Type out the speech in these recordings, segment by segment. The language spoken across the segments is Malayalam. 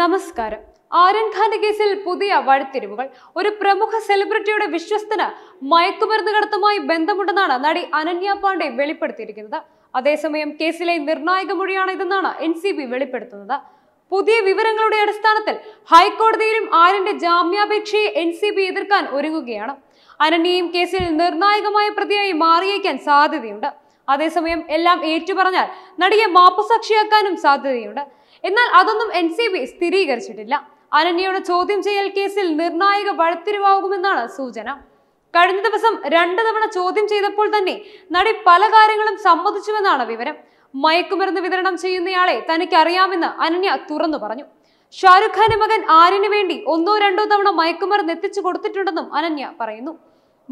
നമസ്കാരം ആര്യൻ ഖാന്റെ കേസിൽ പുതിയ വഴിത്തിരിവുകൾ ഒരു പ്രമുഖ സെലിബ്രിറ്റിയുടെ വിശ്വസ്തന് മയക്കുമരുന്ന് കടത്തുമായി ബന്ധമുണ്ടെന്നാണ് നടി അനന്യ പാണ്ഡെ വെളിപ്പെടുത്തിയിരിക്കുന്നത് അതേസമയം കേസിലെ നിർണായക മൊഴിയാണ് ഇതെന്നാണ് എൻ സി ബി വെളിപ്പെടുത്തുന്നത് പുതിയ വിവരങ്ങളുടെ അടിസ്ഥാനത്തിൽ ഹൈക്കോടതിയിലും ആര്യന്റെ ജാമ്യാപേക്ഷയെ എൻ സി ബി എതിർക്കാൻ ഒരുങ്ങുകയാണ് അനന്യയും കേസിൽ നിർണായകമായ പ്രതിയായി മാറിയേക്കാൻ സാധ്യതയുണ്ട് അതേസമയം എല്ലാം ഏറ്റുപറഞ്ഞാൽ നടിയെ മാപ്പുസാക്ഷിയാക്കാനും സാധ്യതയുണ്ട് എന്നാൽ അതൊന്നും എൻ സി ബി സ്ഥിരീകരിച്ചിട്ടില്ല അനന്യയുടെ ചോദ്യം ചെയ്യൽ കേസിൽ നിർണായക വഴത്തിരിവാകുമെന്നാണ് സൂചന കഴിഞ്ഞ ദിവസം രണ്ട് തവണ ചോദ്യം ചെയ്തപ്പോൾ തന്നെ നടി പല കാര്യങ്ങളും സമ്മതിച്ചുവെന്നാണ് വിവരം മയക്കുമരുന്ന് വിതരണം ചെയ്യുന്നയാളെ തനിക്ക് അറിയാമെന്ന് അനന്യ തുറന്നു പറഞ്ഞു ഷാരുഖ് ഖാന്റെ മകൻ ആര്യന് വേണ്ടി ഒന്നോ രണ്ടോ തവണ മയക്കുമരുന്ന് എത്തിച്ചു കൊടുത്തിട്ടുണ്ടെന്നും അനന്യ പറയുന്നു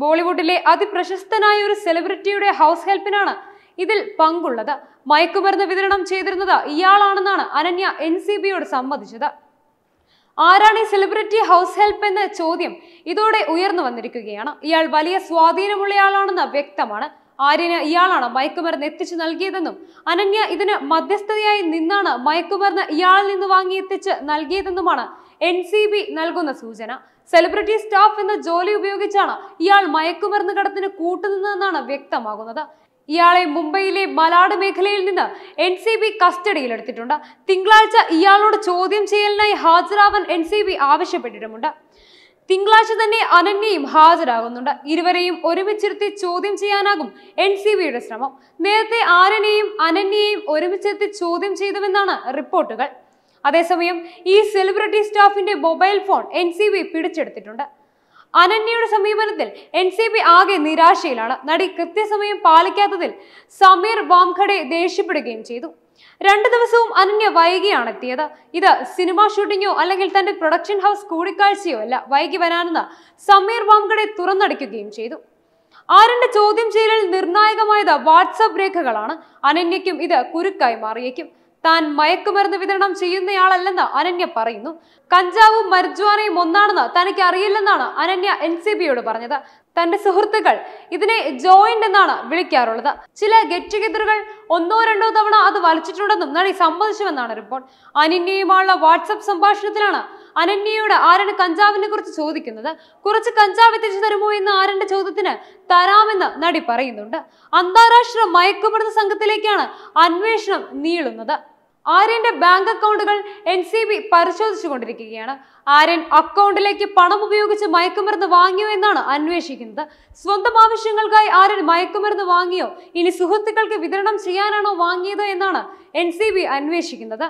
ബോളിവുഡിലെ അതിപ്രശസ്തനായ ഒരു സെലിബ്രിറ്റിയുടെ ഹൗസ് ഹെൽപ്പിനാണ് ഇതിൽ പങ്കുള്ളത് മയക്കുമരുന്ന് വിതരണം ചെയ്തിരുന്നത് ഇയാളാണെന്നാണ് അനന്യ എൻ സി ബിയോട് സമ്മതിച്ചത് ആരാണ് ഈ സെലിബ്രിറ്റി ഹൗസ് ഹെൽപ്പ് എന്ന ചോദ്യം ഇതോടെ ഉയർന്നു വന്നിരിക്കുകയാണ് ഇയാൾ വലിയ സ്വാധീനമുള്ളയാളാണെന്ന് വ്യക്തമാണ് ആര്യന് ഇയാളാണ് മയക്കുമരുന്ന് എത്തിച്ചു നൽകിയതെന്നും അനന്യ ഇതിന് മധ്യസ്ഥതയായി നിന്നാണ് മയക്കുമരുന്ന് ഇയാളിൽ നിന്ന് വാങ്ങി എത്തിച്ച് നൽകിയതെന്നുമാണ് എൻ സി ബി നൽകുന്ന സൂചന സെലിബ്രിറ്റി സ്റ്റാഫ് എന്ന ജോലി ഉപയോഗിച്ചാണ് ഇയാൾ മയക്കുമരുന്ന് കടത്തിന് കൂട്ടുനിന്നതെന്നാണ് വ്യക്തമാകുന്നത് ഇയാളെ മുംബൈയിലെ മലാട് മേഖലയിൽ നിന്ന് എൻ സി ബി കസ്റ്റഡിയിലെടുത്തിട്ടുണ്ട് തിങ്കളാഴ്ച ഇയാളോട് ചോദ്യം ചെയ്യലിനായി ഹാജരാവാൻ എൻ സി ബി ആവശ്യപ്പെട്ടിട്ടുമുണ്ട് തിങ്കളാഴ്ച തന്നെ അനന്യയും ഹാജരാകുന്നുണ്ട് ഇരുവരെയും ഒരുമിച്ചിരുത്തി ചോദ്യം ചെയ്യാനാകും എൻ സി ബിയുടെ ശ്രമം നേരത്തെ ആരനെയും അനന്യയെയും ഒരുമിച്ചിരുത്തി ചോദ്യം ചെയ്തുവെന്നാണ് റിപ്പോർട്ടുകൾ അതേസമയം ഈ സെലിബ്രിറ്റി സ്റ്റാഫിന്റെ mobile phone N C B പിടിച്ചെടുത്തിട്ടുണ്ട് അനന്യയുടെ സമീപനത്തിൽ എൻ സി പി ആകെ നിരാശയിലാണ് നടി കൃത്യസമയം പാലിക്കാത്തതിൽ സമീർ വാംഖഡെ ദേഷ്യപ്പെടുകയും ചെയ്തു രണ്ട് ദിവസവും അനന്യ വൈകിയാണ് എത്തിയത് ഇത് സിനിമാ ഷൂട്ടിങ്ങോ അല്ലെങ്കിൽ തന്റെ പ്രൊഡക്ഷൻ ഹൗസ് കൂടിക്കാഴ്ചയോ അല്ല വൈകി വരാനെന്ന് സമീർ വാംഖഡെ തുറന്നടിക്കുകയും ചെയ്തു ആരന്റെ ചോദ്യം ചെയ്യലിൽ നിർണായകമായത് വാട്സപ്പ് രേഖകളാണ് അനന്യയ്ക്കും ഇത് കുരുക്കായി മാറിയേക്കും താൻ മയക്കുമരുന്ന് വിതരണം ചെയ്യുന്നയാളല്ലെന്ന് അനന്യ പറയുന്നു കഞ്ചാവും മരിജുവാനയും ഒന്നാണെന്ന് തനിക്ക് അറിയില്ലെന്നാണ് അനന്യ എൻ സി ബിയോട് പറഞ്ഞത് തന്റെ സുഹൃത്തുക്കൾ ഇതിനെ ജോയിന്റ് എന്നാണ് വിളിക്കാറുള്ളത് ചില ഗെറ്റ് ടുഗെദറുകൾ ഒന്നോ രണ്ടോ തവണ അത് വലിച്ചിട്ടുണ്ടെന്നും നടി സമ്മതിച്ചുവെന്നാണ് റിപ്പോർട്ട് അനന്യയുമായുള്ള വാട്സപ്പ് സംഭാഷണത്തിലാണ് അനന്യയോട് ആരൻ കഞ്ചാവിനെ കുറിച്ച് ചോദിക്കുന്നത് കുറച്ച് കഞ്ചാവ് എത്തിച്ചു തരുമോ എന്ന് ആരന്റെ ചോദ്യത്തിന് തരാമെന്ന് നടി പറയുന്നുണ്ട് അന്താരാഷ്ട്ര മയക്കുമരുന്ന് സംഘത്തിലേക്കാണ് അന്വേഷണം നീളുന്നത് ആര്യന്റെ ബാങ്ക് അക്കൗണ്ടുകൾ എൻ സി ബി പരിശോധിച്ചുകൊണ്ടിരിക്കുകയാണ് ആര്യൻ അക്കൗണ്ടിലേക്ക് പണം ഉപയോഗിച്ച് മയക്കുമരുന്ന് വാങ്ങിയോ എന്നാണ് അന്വേഷിക്കുന്നത് സ്വന്തം ആവശ്യങ്ങൾക്കായി ആര്യൻ മയക്കുമരുന്ന് വാങ്ങിയോ ഇനി സുഹൃത്തുക്കൾക്ക് വിതരണം ചെയ്യാനാണോ വാങ്ങിയതോ എന്നാണ് എൻ അന്വേഷിക്കുന്നത്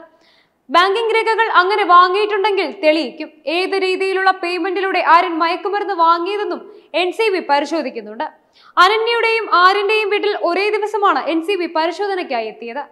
ബാങ്കിംഗ് രേഖകൾ അങ്ങനെ വാങ്ങിയിട്ടുണ്ടെങ്കിൽ തെളിയിക്കും ഏത് രീതിയിലുള്ള പേയ്മെന്റിലൂടെ ആര്യൻ മയക്കുമരുന്ന് വാങ്ങിയതെന്നും എൻ സി ബി പരിശോധിക്കുന്നുണ്ട് അനന്യയുടെയും ആര്യന്റെയും വീട്ടിൽ ഒരേ ദിവസമാണ് എൻ സി ബി പരിശോധനയ്ക്കായി എത്തിയത്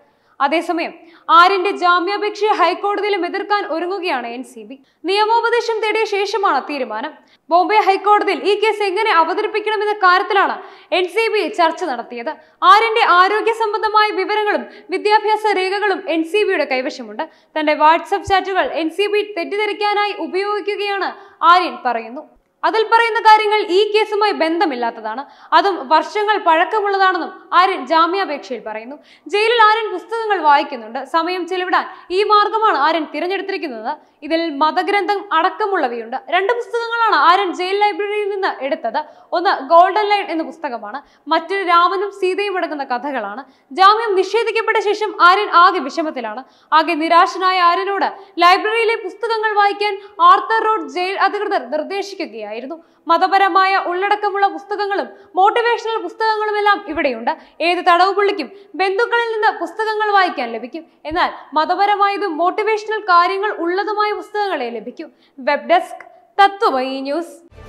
അതേസമയം ആരിന്റെ ജാമ്യാപേക്ഷയെ ഹൈക്കോടതിയിലും എതിർക്കാൻ ഒരുങ്ങുകയാണ് എൻ സി ബി നിയമോപദേശം തേടിയ ശേഷമാണ് തീരുമാനം ബോംബെ ഹൈക്കോടതിയിൽ ഈ കേസ് എങ്ങനെ അവതരിപ്പിക്കണമെന്ന കാര്യത്തിലാണ് എൻ സി ബി ചർച്ച നടത്തിയത് ആരിന്റെ ആരോഗ്യ സംബന്ധമായ വിവരങ്ങളും വിദ്യാഭ്യാസ രേഖകളും എൻ സി ബിയുടെ കൈവശമുണ്ട് തന്റെ വാട്സപ്പ് ചാറ്റുകൾ എൻ സി ബി തെറ്റിദ്ധരിക്കാനായി ഉപയോഗിക്കുകയാണ് ആര്യൻ പറയുന്നു അതിൽ പറയുന്ന കാര്യങ്ങൾ ഈ കേസുമായി ബന്ധമില്ലാത്തതാണ് അതും വർഷങ്ങൾ പഴക്കമുള്ളതാണെന്നും ആര്യൻ ജാമ്യാപേക്ഷയിൽ പറയുന്നു ജയിലിൽ ആര്യൻ പുസ്തകങ്ങൾ വായിക്കുന്നുണ്ട് സമയം ചെലവിടാൻ ഈ മാർഗമാണ് ആര്യൻ തിരഞ്ഞെടുത്തിരിക്കുന്നത് ഇതിൽ മതഗ്രന്ഥം അടക്കമുള്ളവയുണ്ട് രണ്ട് പുസ്തകങ്ങളാണ് ആര്യൻ ജയിൽ ലൈബ്രറിയിൽ നിന്ന് എടുത്തത് ഒന്ന് ഗോൾഡൻ ലൈൻ എന്ന പുസ്തകമാണ് മറ്റൊരു രാമനും സീതയും അടങ്ങുന്ന കഥകളാണ് ജാമ്യം നിഷേധിക്കപ്പെട്ട ശേഷം ആര്യൻ ആകെ വിഷമത്തിലാണ് ആകെ നിരാശനായ ആര്യനോട് ലൈബ്രറിയിലെ പുസ്തകങ്ങൾ സഹായിക്കാൻ ആർത്തർ റോഡ് ജയിൽ അധികൃതർ നിർദ്ദേശിക്കുകയായിരുന്നു മതപരമായ ഉള്ളടക്കമുള്ള പുസ്തകങ്ങളും മോട്ടിവേഷണൽ പുസ്തകങ്ങളുമെല്ലാം ഇവിടെയുണ്ട് ഏത് പുള്ളിക്കും ബന്ധുക്കളിൽ നിന്ന് പുസ്തകങ്ങൾ വായിക്കാൻ ലഭിക്കും എന്നാൽ മതപരമായതും മോട്ടിവേഷണൽ കാര്യങ്ങൾ ഉള്ളതുമായ പുസ്തകങ്ങളെ ലഭിക്കും വെബ് ഡെസ്ക് തത്വമായി ന്യൂസ്